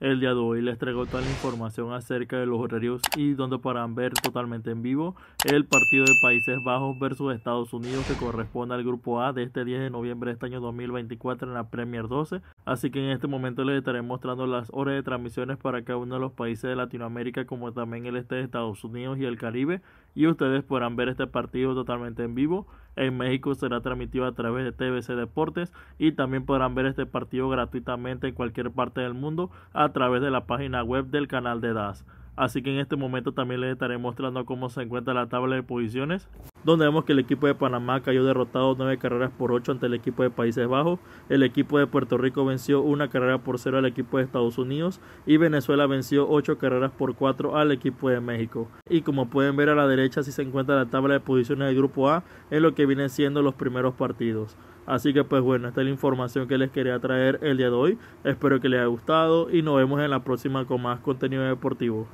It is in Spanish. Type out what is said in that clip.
El día de hoy les traigo toda la información acerca de los horarios y donde podrán ver totalmente en vivo el partido de Países Bajos versus Estados Unidos que corresponde al grupo A de este 10 de noviembre de este año 2024 en la Premier 12. Así que en este momento les estaré mostrando las horas de transmisiones para cada uno de los países de Latinoamérica como también el este de Estados Unidos y el Caribe y ustedes podrán ver este partido totalmente en vivo en México será transmitido a través de TBC Deportes y también podrán ver este partido gratuitamente en cualquier parte del mundo a través de la página web del canal de DAS. Así que en este momento también les estaré mostrando cómo se encuentra la tabla de posiciones donde vemos que el equipo de Panamá cayó derrotado 9 carreras por 8 ante el equipo de Países Bajos, el equipo de Puerto Rico venció una carrera por 0 al equipo de Estados Unidos y Venezuela venció 8 carreras por 4 al equipo de México. Y como pueden ver a la derecha si se encuentra la tabla de posiciones del grupo A en lo que vienen siendo los primeros partidos. Así que pues bueno, esta es la información que les quería traer el día de hoy. Espero que les haya gustado y nos vemos en la próxima con más contenido deportivo.